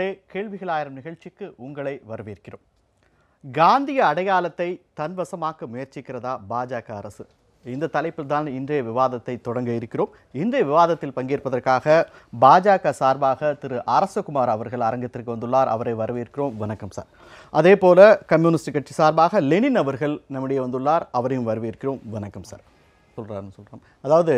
play கேள்விகளாயிரம் நிகழ்ச்சிக்கு உங்களை வரவேற்கிறோம் காந்திய அடையாளத்தை தன்வசமாக்க முயற்சிக்கிறதா பாஜக அரசு இந்த தலைப்பில் தான் இன்றைய விவாதத்தை தொடங்க இருக்கிறோம் இன்றைய விவாதத்தில் பங்கேற்பதற்காக பாஜக சார்பாக திரு அரசகுமார் அவர்கள் அரங்கத்திற்கு வந்துள்ளார் அவரை வரவேற்கிறோம் வணக்கம் சார் அதே போல் கம்யூனிஸ்ட் கட்சி சார்பாக லெனின் அவர்கள் நம்முடைய வந்துள்ளார் அவரையும் வரவேற்கிறோம் வணக்கம் சார் சொல்கிறாருன்னு சொல்கிறோம் அதாவது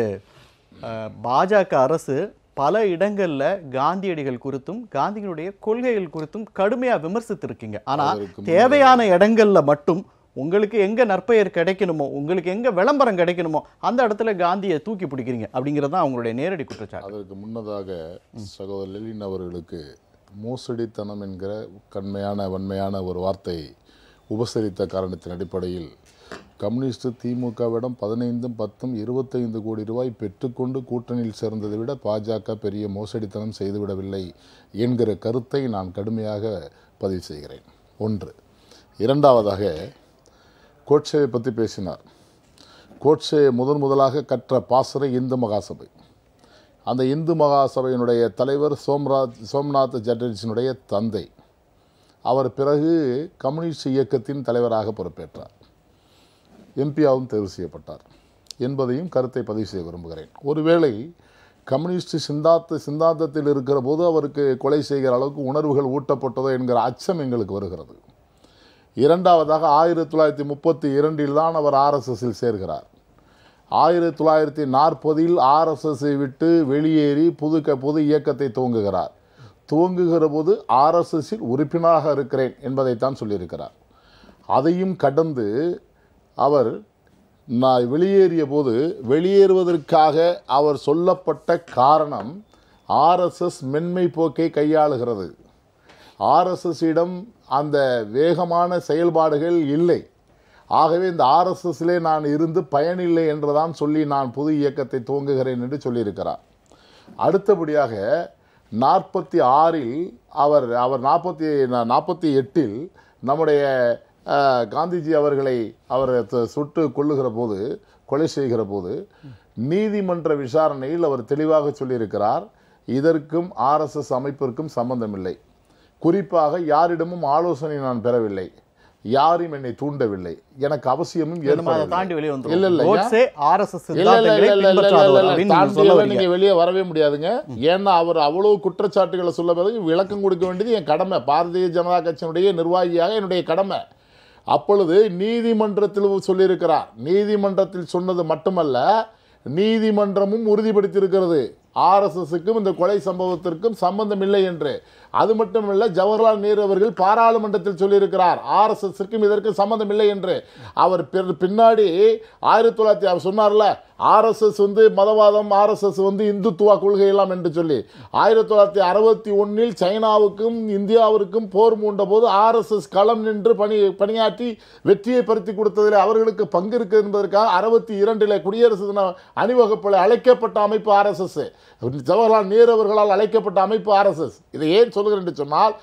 பாஜக அரசு பல இடங்களில் காந்தியடிகள் குறித்தும் காந்தியினுடைய கொள்கைகள் குறித்தும் கடுமையாக விமர்சித்திருக்கீங்க ஆனால் தேவையான இடங்களில் மட்டும் உங்களுக்கு எங்கே நற்பெயர் கிடைக்கணுமோ உங்களுக்கு எங்கே விளம்பரம் கிடைக்கணுமோ அந்த இடத்துல காந்தியை தூக்கி பிடிக்கிறீங்க அப்படிங்கறதான் அவங்களுடைய நேரடி குற்றச்சாட்டு அதற்கு முன்னதாக சகோதரர் லெலின் அவர்களுக்கு மோசடித்தனம் என்கிற கண்மையான வன்மையான ஒரு வார்த்தை உபசரித்த காரணத்தின் அடிப்படையில் கம்யூனிஸ்ட் திமுகவிடம் பதினைந்தும் பத்தும் இருபத்தைந்து கோடி ரூபாய் பெற்றுக்கொண்டு கூட்டணியில் சேர்ந்ததை விட பாஜக பெரிய மோசடித்தனம் செய்துவிடவில்லை என்கிற கருத்தை நான் கடுமையாக பதிவு செய்கிறேன் ஒன்று இரண்டாவதாக கோட்சேவை பற்றி பேசினார் கோட்சேவை முதன் முதலாக கற்ற பாசறை இந்து மகாசபை அந்த இந்து மகாசபையினுடைய தலைவர் சோம்ராஜ் சோம்நாத் சட்டர்ஜியினுடைய தந்தை அவர் பிறகு கம்யூனிஸ்ட் இயக்கத்தின் தலைவராக பொறுப்பேற்றார் எம்பியாவும் தேர்வு செய்யப்பட்டார் என்பதையும் கருத்தை பதிவு செய்ய விரும்புகிறேன் ஒருவேளை கம்யூனிஸ்ட் சிந்தாத்த சிந்தாந்தத்தில் இருக்கிற போது அவருக்கு கொலை செய்கிற அளவுக்கு உணர்வுகள் ஊட்டப்பட்டதோ என்கிற அச்சம் எங்களுக்கு வருகிறது இரண்டாவதாக ஆயிரத்தி தொள்ளாயிரத்தி முப்பத்தி இரண்டில் தான் அவர் ஆர்எஸ்எஸில் சேர்கிறார் ஆயிரத்தி தொள்ளாயிரத்தி நாற்பதில் ஆர்எஸ்எஸை விட்டு வெளியேறி புது க புது இயக்கத்தை துவங்குகிறார் துவங்குகிற போது ஆர்எஸ்எஸில் உறுப்பினராக இருக்கிறேன் என்பதைத்தான் சொல்லியிருக்கிறார் அதையும் கடந்து அவர் நான் வெளியேறிய போது வெளியேறுவதற்காக அவர் சொல்லப்பட்ட காரணம் ஆர்எஸ்எஸ் மென்மை போக்கை கையாளுகிறது ஆர்எஸ்எஸ்ஸிடம் அந்த வேகமான செயல்பாடுகள் இல்லை ஆகவே இந்த ஆர்எஸ்எஸ்லே நான் இருந்து பயனில்லை என்றுதான் சொல்லி நான் புது இயக்கத்தை துவங்குகிறேன் என்று சொல்லியிருக்கிறார் அடுத்தபடியாக நாற்பத்தி ஆறில் அவர் அவர் நாற்பத்தி நாற்பத்தி எட்டில் நம்முடைய காந்திஜி அவர்களை அவரை சுட்டு கொள்ளுகிற போது கொலை செய்கிற போது நீதிமன்ற விசாரணையில் அவர் தெளிவாக சொல்லியிருக்கிறார் இதற்கும் ஆர்எஸ்எஸ் அமைப்பிற்கும் சம்பந்தமில்லை குறிப்பாக யாரிடமும் ஆலோசனை நான் பெறவில்லை யாரும் என்னை தூண்டவில்லை எனக்கு அவசியமும் வெளியே வரவே முடியாதுங்க ஏன்னா அவர் அவ்வளவு குற்றச்சாட்டுகளை சொல்ல விளக்கம் கொடுக்க வேண்டியது என் கடமை பாரதிய ஜனதா கட்சியினுடைய நிர்வாகியாக என்னுடைய கடமை அப்பொழுது நீதிமன்றத்தில் சொல்லியிருக்கிறார் நீதிமன்றத்தில் சொன்னது மட்டுமல்ல நீதிமன்றமும் உறுதிப்படுத்தியிருக்கிறது ஆர்எஸ்எஸ்க்கும் இந்த கொலை சம்பவத்திற்கும் சம்பந்தம் இல்லை என்று அது மட்டுமல்ல ஜவஹர்லால் நேரு அவர்கள் பாராளுமன்றத்தில் சொல்லியிருக்கிறார் ஆர்எஸ்எஸ்க்கும் இதற்கு சம்மந்தம் இல்லை என்று அவர் பின்னாடி ஆயிரத்தி தொள்ளாயிரத்தி அவர் சொன்னார்ல ஆர்எஸ்எஸ் வந்து மதவாதம் ஆர்எஸ்எஸ் வந்து இந்துத்துவா கொள்கை எல்லாம் என்று சொல்லி ஆயிரத்தி தொள்ளாயிரத்தி அறுபத்தி ஒன்றில் சைனாவுக்கும் இந்தியாவிற்கும் போர் மூண்ட போது ஆர்எஸ்எஸ் களம் நின்று பணி பணியாற்றி வெற்றியை பருத்தி கொடுத்ததில் அவர்களுக்கு பங்கு இருக்கு என்பதற்காக அறுபத்தி இரண்டில் குடியரசு தின அணிவகுப்பில் அழைக்கப்பட்ட அமைப்பு ஆர்எஸ்எஸ் ஜவஹர்லால் நேரு அவர்களால் அழைக்கப்பட்ட அமைப்பு ஆர்எஸ்எஸ் இதை ஏன் சொல்லுகிறேன் என்று சொன்னால்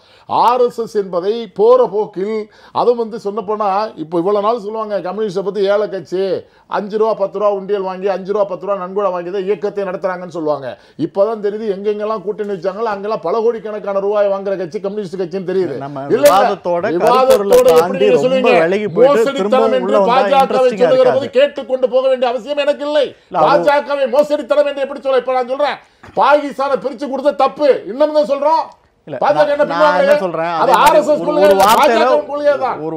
ஆர்எஸ்எஸ் என்பதை போகிற போக்கில் அதுவும் வந்து சொன்னப்போனால் இப்போ இவ்வளோ நாள் சொல்லுவாங்க கம்யூனிஸ்டை பற்றி ஏழை கட்சி அஞ்சு ரூபா பத்து ரூபா உண்டியல் வாங்கி அஞ்சு ரூபா பத்து ரூபா நன்கூட வாங்கி தான் இயக்கத்தை நடத்துகிறாங்கன்னு சொல்லுவாங்க இப்போ தான் தெரியுது எங்கெங்கெல்லாம் கூட்டணி வச்சாங்களோ அங்கெல்லாம் பல கோடிக்கணக்கான ரூபாய் வாங்குற கட்சி கம்யூனிஸ்ட் கட்சின்னு தெரியுது கேட்டுக்கொண்டு போக வேண்டிய அவசியம் எனக்கு இல்லை பாஜகவை மோசடித்தனம் என்று எப்படி சொல்ல இப்ப நான் சொல்றேன் பாகிஸ்தான பிரிச்சு கொடுத்த தப்பு இன்னும் தான் சொல்றோம் ஒரு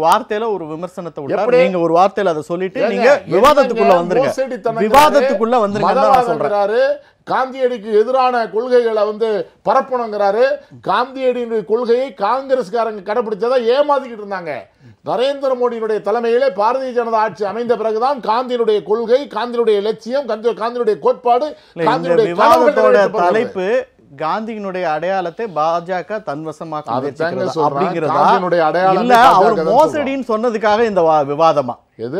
வார்த்தையில ஒரு விமர்சனத்தை விட்டா நீங்க ஒரு வார்த்தையில அதை சொல்லிட்டு நீங்க விவாதத்துக்குள்ள வந்துருங்க விவாதத்துக்குள்ள வந்துருங்க காந்தியடிக்கு எதிரான கொள்கைகளை வந்து பரப்பணுங்கிறாரு காந்தியடியின் கொள்கையை காங்கிரஸ்காரங்க கடைபிடிச்சதா ஏமாத்திக்கிட்டு இருந்தாங்க நரேந்திர மோடியினுடைய தலைமையிலே பாரதிய ஜனதா ஆட்சி அமைந்த பிறகுதான் காந்தியினுடைய கொள்கை காந்தியினுடைய லட்சியம் காந்தியினுடைய கோட்பாடு காந்தியினுடைய தலைப்பு காந்தியினுடைய அடையாளத்தை பாஜக தன்வசமாக அப்படிங்கிறதா அவர் மோசடின்னு சொன்னதுக்காக இந்த விவாதமா எது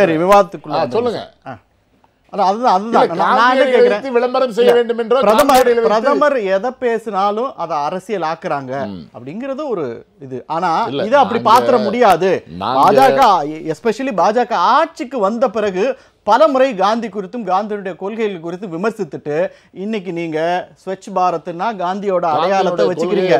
சரி விவாதத்துக்குள்ள சொல்லுங்க பிரதமர் எதை அதை அரசியல் ஆக்குறாங்க அப்படிங்கறது ஒரு இது ஆனா இதை அப்படி முடியாது எஸ்பெஷலி பாஜக ஆட்சிக்கு வந்த பிறகு பல முறை காந்தி குறித்தும் காந்தியுடைய கொள்கைகள் குறித்து விமர்சித்துட்டு இன்னைக்கு நீங்க ஸ்வச் பாரத்னா காந்தியோட அடையாளத்தை வச்சுக்கிறீங்க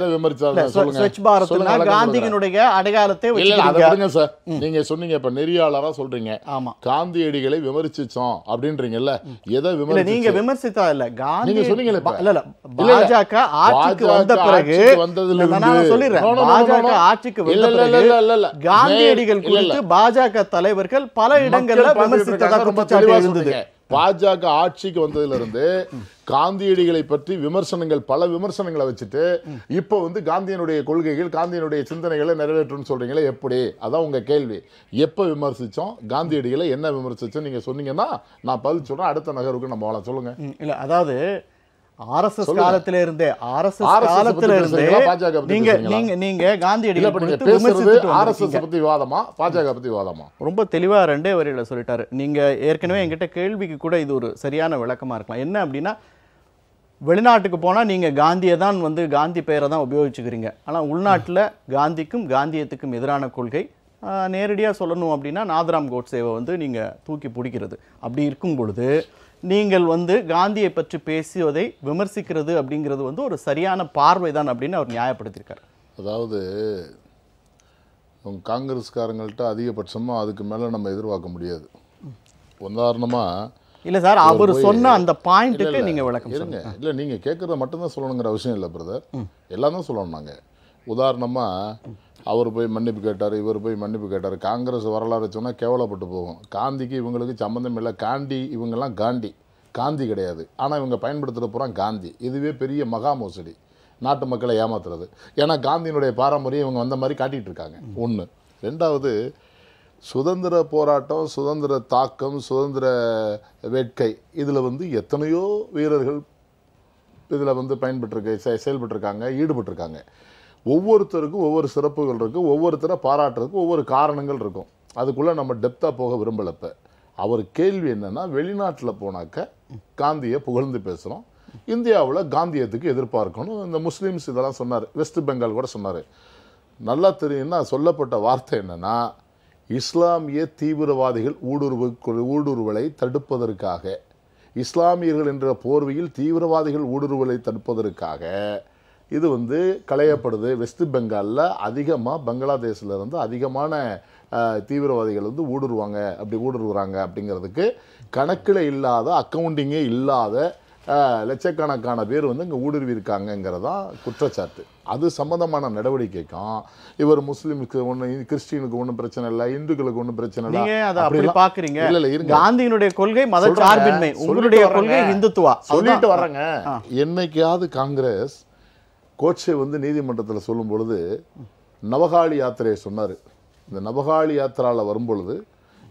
ஸ்வச் பாரத்னா காந்தியினுடைய அடையாளத்தை வச்சுக்கிறீங்க சார் நீங்க சொன்னீங்க இப்ப நெறியாளரா சொல்றீங்க ஆமா காந்தியடிகளை விமர்சிச்சோம் அப்படின்றீங்கல்ல எதை விமர்சி நீங்க விமர்சித்தா இல்ல காந்தி சொன்னீங்க இல்ல இல்ல பாஜக ஆட்சிக்கு வந்த பிறகு வந்ததுல நான் சொல்லிடுறேன் பாஜக ஆட்சிக்கு வந்த பிறகு காந்தியடிகள் குறித்து பாஜக தலைவர்கள் பல இடங்கள்ல விமர்சித்ததாக இருந்தது பாஜக ஆட்சிக்கு வந்ததுல இருந்து காந்தியடிகளை பற்றி விமர்சனங்கள் பல விமர்சனங்களை வச்சுட்டு இப்போ வந்து காந்தியனுடைய கொள்கைகள் காந்தியனுடைய சிந்தனைகளை நிறைவேற்றும்னு சொல்றீங்களே எப்படி அதான் உங்க கேள்வி எப்போ விமர்சிச்சோம் காந்தியடிகளை என்ன விமர்சிச்சோம் நீங்க சொன்னீங்கன்னா நான் பதில் சொல்றேன் அடுத்த நகருக்கு நம்ம போகலாம் சொல்லுங்க இல்லை அதாவது ஆர்எஸ்எஸ் காலத்துல இருந்தே ஆர்எஸ்எஸ் காலத்துல இருந்தே நீங்க நீங்க நீங்க காந்தியடிகள் பேசுறது ஆர்எஸ்எஸ் பத்தி விவாதமா பாஜக பத்தி விவாதமா ரொம்ப தெளிவா ரெண்டே வரியில சொல்லிட்டாரு நீங்க ஏற்கனவே என்கிட்ட கேள்விக்கு கூட இது ஒரு சரியான விளக்கமா இருக்கலாம் என்ன அப்படின்னா வெளிநாட்டுக்கு போனா நீங்க காந்தியை தான் வந்து காந்தி பெயரை தான் உபயோகிச்சுக்கிறீங்க ஆனா உள்நாட்டுல காந்திக்கும் காந்தியத்துக்கும் எதிரான கொள்கை நேரடியாக சொல்லணும் அப்படின்னா நாதராம் கோட்ஸேவை வந்து நீங்கள் தூக்கி பிடிக்கிறது அப்படி இருக்கும் பொழுது நீங்கள் வந்து காந்தியை பற்றி பேசுவதை விமர்சிக்கிறது அப்படிங்கிறது வந்து ஒரு சரியான பார்வை தான் அப்படின்னு அவர் நியாயப்படுத்தியிருக்கார் அதாவது காங்கிரஸ்காரங்கள்ட்ட அதிகபட்சமாக அதுக்கு மேலே நம்ம எதிர்பார்க்க முடியாது உதாரணமாக இல்லை சார் அவர் சொன்ன அந்த பாயிண்ட்டுக்கு நீங்கள் விளக்கம் சொல்லுங்கள் இல்லை நீங்கள் கேட்குறத மட்டும்தான் சொல்லணுங்கிற அவசியம் இல்லை பிரதர் எல்லாம் தான் சொல்லணும் நாங்கள் உதாரணமாக அவர் போய் மன்னிப்பு கேட்டார் இவர் போய் மன்னிப்பு கேட்டார் காங்கிரஸ் வரலாறு சொன்னால் கேவலப்பட்டு போகும் காந்திக்கு இவங்களுக்கு சம்மந்தம் இல்லை காந்தி இவங்கெல்லாம் காந்தி காந்தி கிடையாது ஆனால் இவங்க பயன்படுத்துகிற புறம் காந்தி இதுவே பெரிய மகா மோசடி நாட்டு மக்களை ஏமாத்துறது ஏன்னா காந்தியினுடைய பாரம்பரியம் இவங்க வந்த மாதிரி காட்டிகிட்டு இருக்காங்க ஒன்று ரெண்டாவது சுதந்திர போராட்டம் சுதந்திர தாக்கம் சுதந்திர வேட்கை இதில் வந்து எத்தனையோ வீரர்கள் இதில் வந்து பயன்பட்டுருக்க செயல்பட்டுருக்காங்க ஈடுபட்டிருக்காங்க ஒவ்வொருத்தருக்கும் ஒவ்வொரு சிறப்புகள் இருக்கும் ஒவ்வொருத்தரை பாராட்டுறதுக்கு ஒவ்வொரு காரணங்கள் இருக்கும் அதுக்குள்ளே நம்ம டெப்த்தாக போக விரும்பலப்ப அவர் கேள்வி என்னென்னா வெளிநாட்டில் போனாக்க காந்தியை புகழ்ந்து பேசுகிறோம் இந்தியாவில் காந்தியத்துக்கு எதிர்பார்க்கணும் இந்த முஸ்லீம்ஸ் இதெல்லாம் சொன்னார் வெஸ்ட் பெங்கால் கூட சொன்னார் நல்லா தெரியும்னா சொல்லப்பட்ட வார்த்தை என்னென்னா இஸ்லாமிய தீவிரவாதிகள் ஊடுருவு ஊடுருவலை தடுப்பதற்காக இஸ்லாமியர்கள் என்ற போர்வையில் தீவிரவாதிகள் ஊடுருவலை தடுப்பதற்காக இது வந்து களையப்படுது வெஸ்ட் பெங்காலில் அதிகமாக பங்களாதேஷில் இருந்து அதிகமான தீவிரவாதிகள் வந்து ஊடுருவாங்க அப்படி ஊடுருவுறாங்க அப்படிங்கிறதுக்கு கணக்கில் இல்லாத அக்கௌண்டிங்கே இல்லாத லட்சக்கணக்கான பேர் வந்து இங்கே ஊடுருவி இருக்காங்கங்கிறதான் குற்றச்சாட்டு அது சம்மந்தமான நடவடிக்கைக்கும் இவர் முஸ்லீமுக்கு ஒன்று கிறிஸ்டியனுக்கு ஒன்றும் பிரச்சனை இல்லை இந்துக்களுக்கு ஒன்றும் பிரச்சனை இல்லை அப்படி பார்க்குறீங்க இல்லை இல்லை இருங்க காந்தியினுடைய கொள்கை மத சார்பின்மை உங்களுடைய கொள்கை இந்துத்துவா சொல்லிட்டு வர்றேங்க என்னைக்காவது காங்கிரஸ் கோச்சை வந்து நீதிமன்றத்தில் சொல்லும் பொழுது நவகாளி யாத்திரையை சொன்னார் இந்த நவகாளி யாத்திராவில் வரும்பொழுது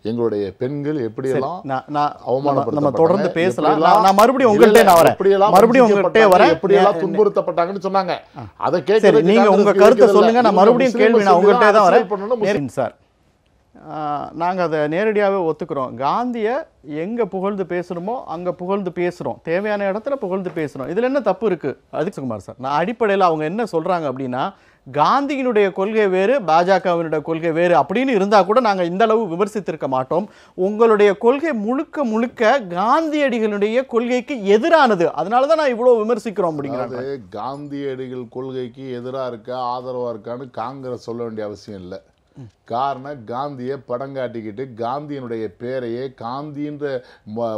எங்களுடைய பெண்கள் எப்படியெல்லாம் அவமானப்படுத்த தொடர்ந்து பேசலாம் நான் மறுபடியும் உங்கள்கிட்ட நான் வரேன் மறுபடியும் உங்கள்கிட்ட வரேன் எப்படியெல்லாம் துன்புறுத்தப்பட்டாங்கன்னு சொன்னாங்க அதை கேட்க நீங்க உங்க கருத்தை சொல்லுங்க நான் மறுபடியும் கேள்வி நான் உங்கள்கிட்ட தான் வரேன் சார் நாங்கள் அதை நேரடியாகவே ஒத்துக்கிறோம் காந்தியை எங்கே புகழ்ந்து பேசுகிறோமோ அங்கே புகழ்ந்து பேசுகிறோம் தேவையான இடத்துல புகழ்ந்து பேசுகிறோம் இதில் என்ன தப்பு இருக்குது அதுக்கு குமார் சார் நான் அடிப்படையில் அவங்க என்ன சொல்கிறாங்க அப்படின்னா காந்தியினுடைய கொள்கை வேறு பாஜகவினுடைய கொள்கை வேறு அப்படின்னு இருந்தால் கூட நாங்கள் இந்தளவு விமர்சித்திருக்க மாட்டோம் உங்களுடைய கொள்கை முழுக்க முழுக்க காந்தியடிகளுடைய கொள்கைக்கு எதிரானது அதனால தான் நான் இவ்வளோ விமர்சிக்கிறோம் அப்படிங்கிறது காந்தியடிகள் கொள்கைக்கு எதிராக இருக்கா ஆதரவாக இருக்கான்னு காங்கிரஸ் சொல்ல வேண்டிய அவசியம் இல்லை காரணம் காந்தியை படம் காட்டிக்கிட்டு காந்தியினுடைய பேரையே காந்தின்ற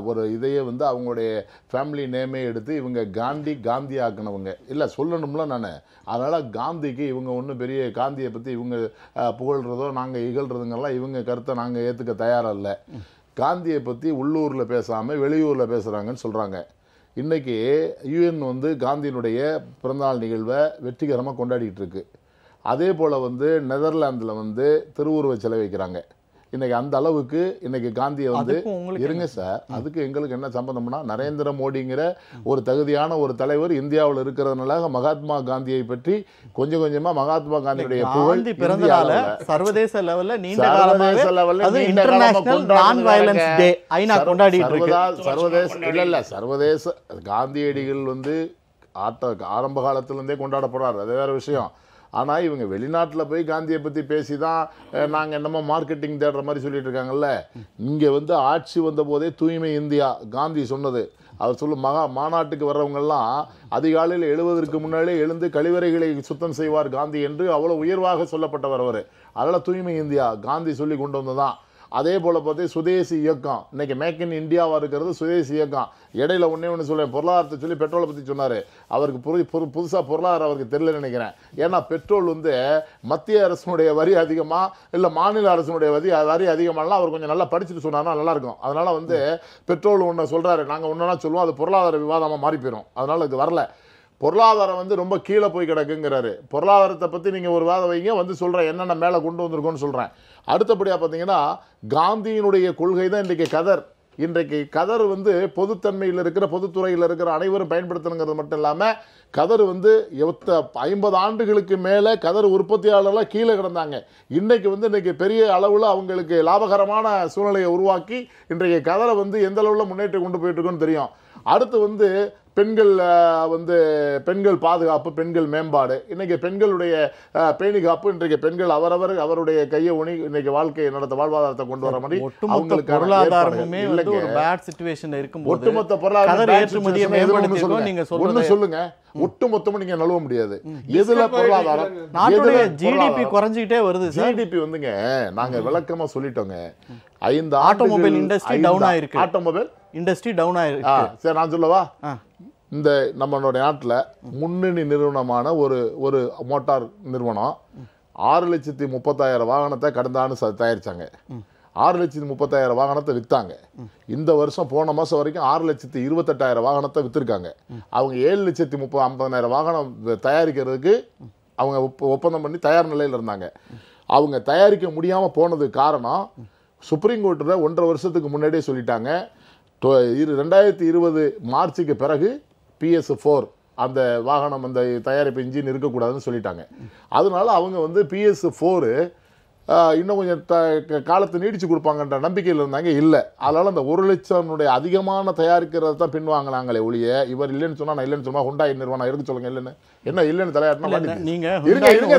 ஒரு இதையே வந்து அவங்களுடைய ஃபேமிலி நேமே எடுத்து இவங்க காந்தி காந்தி ஆக்கினவங்க இல்லை சொல்லணும்ல நான் அதனால் காந்திக்கு இவங்க ஒன்றும் பெரிய காந்தியை பற்றி இவங்க புகழ்கிறதோ நாங்கள் இகழ்கிறதுங்கெல்லாம் இவங்க கருத்தை நாங்கள் ஏற்றுக்க தயாராக இல்லை காந்தியை பற்றி உள்ளூரில் பேசாமல் வெளியூரில் பேசுகிறாங்கன்னு சொல்கிறாங்க இன்றைக்கி யூஎன் வந்து காந்தியினுடைய பிறந்தநாள் நிகழ்வை வெற்றிகரமாக கொண்டாடிக்கிட்டு அதே போல் வந்து நெதர்லாந்தில் வந்து திருவுருவ சிலை வைக்கிறாங்க இன்னைக்கு அந்த அளவுக்கு இன்னைக்கு காந்தியை வந்து இருங்க சார் அதுக்கு எங்களுக்கு என்ன சம்பந்தம்னா நரேந்திர மோடிங்கிற ஒரு தகுதியான ஒரு தலைவர் இந்தியாவில் இருக்கிறதுனால மகாத்மா காந்தியை பற்றி கொஞ்சம் கொஞ்சமாக மகாத்மா காந்தியுடைய புகழ் பிறந்ததால சர்வதேச லெவல்ல நீண்ட சர்வதேச லெவல்ல சர்வதேச சர்வதேச காந்தியடிகள் வந்து ஆட்ட ஆரம்ப காலத்திலிருந்தே கொண்டாடப்படுறாரு அது வேற விஷயம் ஆனால் இவங்க வெளிநாட்டில் போய் காந்தியை பற்றி பேசி தான் நாங்கள் என்னமோ மார்க்கெட்டிங் தேடுற மாதிரி சொல்லிட்டு இருக்காங்கல்ல இங்கே வந்து ஆட்சி வந்த போதே தூய்மை இந்தியா காந்தி சொன்னது அவர் சொல்லும் மகா மாநாட்டுக்கு வர்றவங்கெல்லாம் அதிகாலையில் எழுவதற்கு முன்னாலே எழுந்து கழிவறைகளை சுத்தம் செய்வார் காந்தி என்று அவ்வளோ உயர்வாக சொல்லப்பட்டவர் அவர் அதனால் தூய்மை இந்தியா காந்தி சொல்லி கொண்டு வந்ததான் அதே போல் பார்த்து சுதேசி இயக்கம் இன்றைக்கி மேக் இன் இந்தியாவாக இருக்கிறது சுதேசி இயக்கம் இடையில ஒன்றே ஒன்று சொல்ல பொருளாதாரத்தை சொல்லி பெட்ரோலை பற்றி சொன்னார் அவருக்கு புரி புது புதுசாக பொருளாதாரம் அவருக்கு தெரியல நினைக்கிறேன் ஏன்னா பெட்ரோல் வந்து மத்திய அரசனுடைய வரி அதிகமாக இல்லை மாநில அரசனுடைய வரி வரி அதிகமாகலாம் அவர் கொஞ்சம் நல்லா படிச்சுட்டு சொன்னார்னா நல்லாயிருக்கும் அதனால் வந்து பெட்ரோல் ஒன்று சொல்கிறாரு நாங்கள் ஒன்றுனா சொல்லுவோம் அது பொருளாதார விவாதமாக மாறி போயிடும் அதனால் அதுக்கு வரல பொருளாதாரம் வந்து ரொம்ப கீழே போய் கிடக்குங்கிறாரு பொருளாதாரத்தை பற்றி நீங்கள் ஒரு வாதம் வைங்க வந்து சொல்கிறேன் என்னென்ன மேலே கொண்டு வந்திருக்கோன்னு சொல்கிறேன் அடுத்தபடியாக பார்த்தீங்கன்னா காந்தியினுடைய கொள்கை தான் இன்றைக்கு கதர் இன்றைக்கு கதர் வந்து பொதுத்தன்மையில் இருக்கிற பொதுத்துறையில் இருக்கிற அனைவரும் பயன்படுத்தணுங்கிறது மட்டும் இல்லாமல் கதர் வந்து எத்த ஐம்பது ஆண்டுகளுக்கு மேலே கதர் உற்பத்தியாளர்லாம் கீழே கிடந்தாங்க இன்றைக்கு வந்து இன்றைக்கி பெரிய அளவில் அவங்களுக்கு லாபகரமான சூழ்நிலையை உருவாக்கி இன்றைக்கு கதரை வந்து எந்த அளவில் முன்னேற்றம் கொண்டு போயிட்டுருக்குன்னு தெரியும் அடுத்து வந்து பெண்கள் வந்து பெண்கள் பாதுகாப்பு பெண்கள் மேம்பாடு இன்றைக்கி பெண்களுடைய பேணிகாப்பு இன்றைக்கு பெண்கள் அவரவர் அவருடைய கையை உணி இன்றைக்கு வாழ்க்கையை நடத்த வாழ்வாதாரத்தை கொண்டு வர மாதிரி அவங்களுக்கு சுச்சுவேஷன் இருக்கும் ஒட்டுமொத்த பொருளாதாரம் ஒன்று சொல்லுங்க ஒட்டுமொத்தமும் நீங்க நழுவ முடியாது எதுல பொருளாதாரம் ஜிடிபி குறைஞ்சிக்கிட்டே வருது ஜிடிபி வந்துங்க நாங்க விளக்கமா சொல்லிட்டோங்க ஐந்து ஆட்டோமொபைல் இண்டஸ்ட்ரி டவுன் ஆயிருக்கு ஆட்டோமொபைல் இண்டஸ்ட்ரி டவுன் ஆயிருக்கு சரி நான் சொல்லவா இந்த நம்மளுடைய நாட்டில் முன்னணி நிறுவனமான ஒரு ஒரு மோட்டார் நிறுவனம் ஆறு லட்சத்தி முப்பத்தாயிரம் வாகனத்தை கடந்த ஆண்டு தயாரித்தாங்க ஆறு லட்சத்தி முப்பத்தாயிரம் வாகனத்தை விற்றாங்க இந்த வருஷம் போன மாதம் வரைக்கும் ஆறு லட்சத்தி இருபத்தெட்டாயிரம் வாகனத்தை விற்றுருக்காங்க அவங்க ஏழு லட்சத்தி முப்பது ஐம்பதாயிரம் வாகனம் தயாரிக்கிறதுக்கு அவங்க ஒப்பந்தம் பண்ணி தயார் நிலையில் இருந்தாங்க அவங்க தயாரிக்க முடியாமல் போனது காரணம் சுப்ரீம் கோர்ட்டில் ஒன்றரை வருஷத்துக்கு முன்னாடியே சொல்லிட்டாங்க இரு ரெண்டாயிரத்தி இருபது மார்ச்சுக்கு பிறகு பிஎஸ் ஃபோர் அந்த வாகனம் அந்த தயாரிப்பு இன்ஜின் இருக்கக்கூடாதுன்னு சொல்லிட்டாங்க அதனால அவங்க வந்து பிஎஸ் ஃபோரு இன்னும் கொஞ்சம் த காலத்தை நீடித்து கொடுப்பாங்கன்ற நம்பிக்கையில் இருந்தாங்க இல்லை அதனால் அந்த ஒரு லட்சம்னுடைய அதிகமான தயாரிக்கிறது தான் பின்வாங்கினாங்களே ஒழிய இவர் இல்லைன்னு சொன்னால் நான் இல்லைன்னு சொன்னால் ஹுண்டாய் நிறுவனம் எடுக்க சொல்லுங்க இல்லைன்னு என்ன இல்லைன்னு தலையாட்டினா நீங்கள் இருங்க இருங்க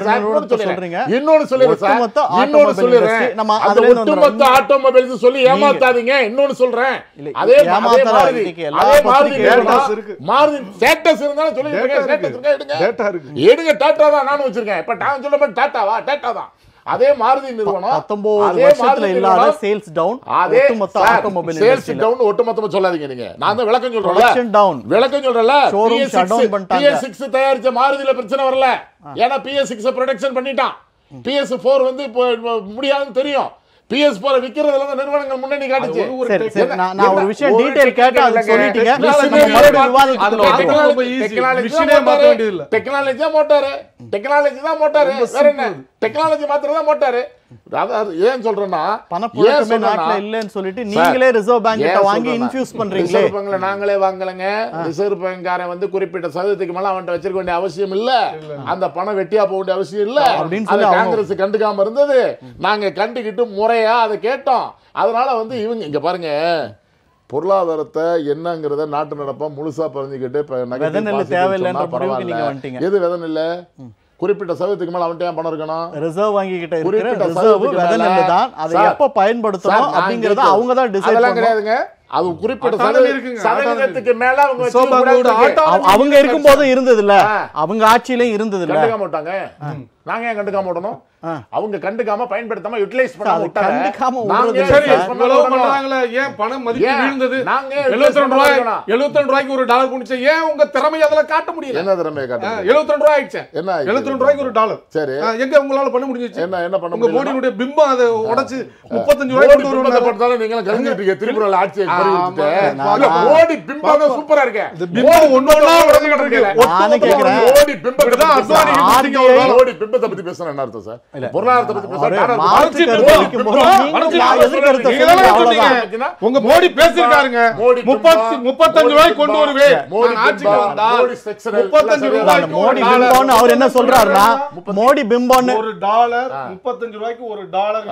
சொல்கிறீங்க இன்னொன்று சொல்லிடுறேன் சார் இன்னொன்று சொல்லிடுறேன் நம்ம அந்த ஒட்டுமொத்த ஆட்டோமொபைல்ஸ் சொல்லி ஏமாத்தாதீங்க இன்னொன்று சொல்றேன் அதே மாதிரி அதே மாதிரி மாறுதி ஸ்டேட்டஸ் இருந்தாலும் சொல்லி எடுங்க எடுங்க டாட்டா தான் நானும் வச்சிருக்கேன் இப்ப நான் சொல்ல டாட்டாவா டாட்டா தான் அதே மாருதி நிறுவனம் பத்தொன்பது வருஷத்துல இல்லாத சேல்ஸ் டவுன் அதே மொத்த ஆட்டோமொபைல் சேல்ஸ் டவுன் ஒட்டுமொத்தமா சொல்லாதீங்க நீங்க நான் தான் விளக்கம் சொல்றேன் டவுன் விளக்கம் சொல்றல ஷோரூம் டவுன் பண்ணிட்டாங்க பிஎஸ் 6 தயாரிச்ச மாருதில பிரச்சனை வரல ஏன்னா பிஎஸ் 6 ப்ரொடக்ஷன் பண்ணிட்டான் பிஎஸ் 4 வந்து முடியாதுன்னு தெரியும் பிஎஸ் போல விக்கிறதுல தான் நிறுவனங்கள் முன்னணி காட்டுச்சு நான் ஒரு விஷயம் டீடைல் கேட்டா அது சொல்லிட்டீங்க டெக்னாலஜி தான் மோட்டார் டெக்னாலஜி தான் மோட்டார் என்ன டெக்னாலஜி மாத்திரம் தான் மோட்டார் ஏன் சொல்றேன்னா பணப்புழக்கமே நாட்டில் சொல்லிட்டு நீங்களே ரிசர்வ் பேங்க் வாங்கி இன்ஃபியூஸ் பண்றீங்களே ரிசர்வ் பேங்க்ல நாங்களே வாங்கலங்க ரிசர்வ் பேங்க்காரன் வந்து குறிப்பிட்ட சதவீதத்துக்கு மேல அவன்கிட்ட வச்சிருக்க வேண்டிய அவசியம் இல்ல அந்த பணம் வெட்டியா போக வேண்டிய அவசியம் இல்ல அப்படின்னு சொல்லி காங்கிரஸ் கண்டுக்காம இருந்தது நாங்க கண்டுகிட்டு முறையா அதை கேட்டோம் அதனால வந்து இவங்க இங்க பாருங்க பொருளாதாரத்தை என்னங்கிறத நாட்டு நடப்பா முழுசா பறிஞ்சுக்கிட்டு இப்போ நகை தேவையில்லை எது விதம் இல்லை குறிப்பிட்ட சதவீதத்துக்கு மேல அவன்கிட்ட பணம் இருக்கணும் ரிசர்வ் வங்கிக்கிட்ட குறிப்பிட்ட சதவீதத்துக்கு தான் அதை எப்ப பயன்படுத்தணும் அப்படிங்கறத அவங்க தான் டிசைட் கிடையாதுங்க அது குறிப்பிட்ட சதவீதத்துக்கு மேல அவங்க அவங்க இருக்கும்போது இருந்தது இல்ல அவங்க ஆட்சியிலயும் இருந்தது இல்ல மாட்டாங்க நாங்க ஏன் கண்டுக்காம விடணும் அவங்க கண்டுக்காம பயன்படுத்தாம யூட்டிலைஸ் பண்ணாம விட்டாங்க கண்டுக்காம பண்றாங்களே ஏன் பணம் மதிப்பு நாங்க 72 ரூபாய் 72 ரூபாய்க்கு ஒரு டாலர் ஏன் உங்க அதல காட்ட முடியல என்ன திறமை காட்ட 72 ரூபாய் ஆயிடுச்சு என்ன 72 ரூபாய்க்கு ஒரு டாலர் சரி எங்க உங்களால பண்ண முடிஞ்சிச்சு என்ன என்ன பண்ண முடியல மோடியுடைய பிம்பம் அதை உடைச்சு 35 ரூபாய் கொண்டு வருவாங்க பட்டால நீங்க ஆட்சி விட்டுட்டு பிம்பம் சூப்பரா இருக்கு பிம்பம் ஒண்ணு ஒண்ணா உடைஞ்சிட்டு கேக்குறேன் பிம்பம் தான் பிம்பம் குடும்பத்தை பத்தி அர்த்தம் சார் பொருளாதாரத்தை பத்தி உங்க மோடி பேசிருக்காருங்க மோடி முப்பத்தி முப்பத்தஞ்சு ரூபாய் கொண்டு வருவேன் முப்பத்தஞ்சு ரூபாய் மோடி பிம்பம்னு அவர் என்ன சொல்றாருன்னா மோடி பிம்பம்னு ஒரு டாலர் முப்பத்தஞ்சு ரூபாய்க்கு ஒரு டாலர்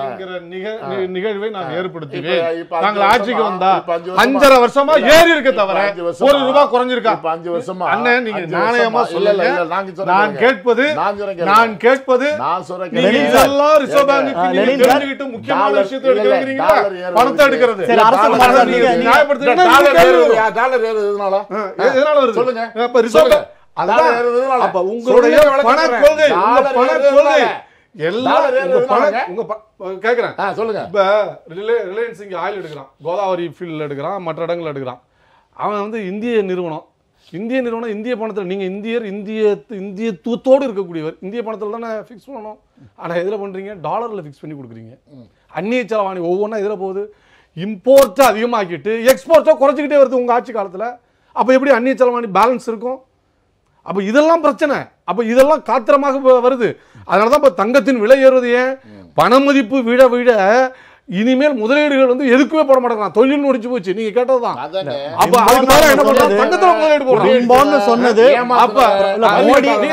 நிகழ்வை நான் ஏற்படுத்துவேன் ஆட்சிக்கு வந்தா அஞ்சரை வருஷமா ஏறி இருக்க தவிர ஒரு ரூபாய் குறைஞ்சிருக்கா அஞ்சு வருஷமா அண்ணன் நீங்க நாணயமா சொல்லல நான் கேட்பது நான் கேட்பது கேட்பது ரிலையன்ஸ் இங்க ஆயில் எடுக்கிறான் கோதாவரி எடுக்கிறான் மற்ற இடங்கள்ல எடுக்கிறான் அவன் வந்து இந்திய நிறுவனம் இந்திய நிறுவனம் இந்திய பணத்தில் நீங்கள் இந்தியர் இந்திய இந்திய தூத்தோடு இருக்கக்கூடியவர் இந்திய பணத்தில் தானே ஃபிக்ஸ் பண்ணணும் ஆனால் எதில் பண்ணுறீங்க டாலரில் ஃபிக்ஸ் பண்ணி கொடுக்குறீங்க அந்நிய செலவாணி ஒவ்வொன்றா எதில் போகுது இம்போர்ட்டை அதிகமாக்கிட்டு எக்ஸ்போர்ட்டை குறைச்சிக்கிட்டே வருது உங்கள் ஆட்சி காலத்தில் அப்போ எப்படி அந்நிய செலவாணி பேலன்ஸ் இருக்கும் அப்போ இதெல்லாம் பிரச்சனை அப்போ இதெல்லாம் காத்திரமாக வருது அதனால தான் இப்போ தங்கத்தின் விலை ஏறுவது ஏன் பணமதிப்பு விட விட இனிமேல் முதலீடுகள் வந்து எதுக்குமே போட மாட்டேங்கிறான் தொழில் முடிச்சு போச்சு நீங்க கேட்டதுதான் முதலீடு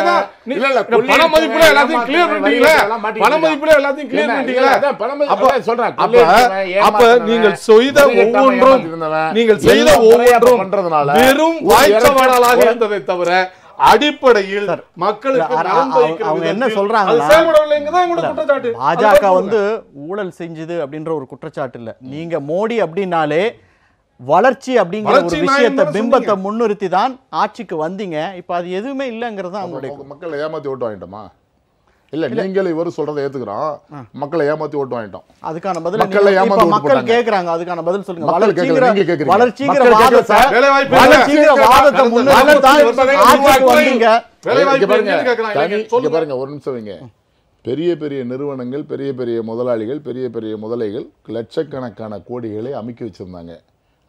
எல்லாத்தையும் கிளியர் எல்லாத்தையும் கிளியர் சொல்றேன் அப்ப செய்த செய்த பண்றதுனால வெறும் வாய்ச்சவாடலாக இருந்ததை தவிர அடிப்படையில் மக்களுக்கு அவங்க என்ன சொல்றாங்க பாஜக வந்து ஊழல் செஞ்சது அப்படின்ற ஒரு குற்றச்சாட்டு இல்ல நீங்க மோடி அப்படின்னாலே வளர்ச்சி அப்படிங்கிற ஒரு விஷயத்தை பிம்பத்தை முன்னிறுத்தி தான் ஆட்சிக்கு வந்தீங்க இப்ப அது எதுவுமே இல்லைங்கிறது அவங்களுடைய மக்களை ஏமாத்தி ஓட்டு வாங்கிட்டோமா இல்ல நீங்கள் இவர் சொல்றதை ஏத்துக்கிறோம் மக்களை ஏமாத்தி ஓட்டு வாங்கிட்டோம் அதுக்கான பதில் மக்களை ஏமாத்தி மக்கள் கேக்குறாங்க அதுக்கான பதில் சொல்லுங்க கேக்குறாங்க நீங்க கேக்குறீங்க வளர்ச்சிங்கிற வாதத்தை வளர்ச்சிங்கிற வாதத்தை வந்தீங்க பாருங்க ஒரு நிமிஷம் வைங்க பெரிய பெரிய நிறுவனங்கள் பெரிய பெரிய முதலாளிகள் பெரிய பெரிய முதலைகள் லட்சக்கணக்கான கோடிகளை அமைக்க வச்சிருந்தாங்க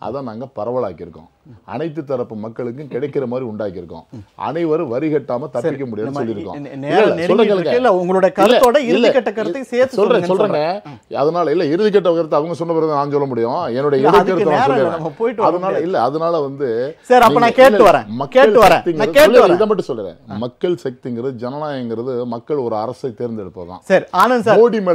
அதை நாங்கள் பரவலாக்கியிருக்கோம் அனைத்து தரப்பு மக்களுக்கும் கிடைக்கிற மாதிரி உண்டாக்கியிருக்கோம் அனைவரும் வரி கட்டாம தப்பிக்க முடியும் சொல்லியிருக்கோம் அதனால இல்ல கட்ட கருத்து அவங்க சொன்ன நான் சொல்ல முடியும் என்னோட அதனால இல்ல அதனால வந்து மட்டும் மக்கள் சக்திங்கிறது ஜனநாயகங்கிறது மக்கள் ஒரு அரசை தேர்ந்தெடுப்பதான் சரி ஆனந்த் மோடி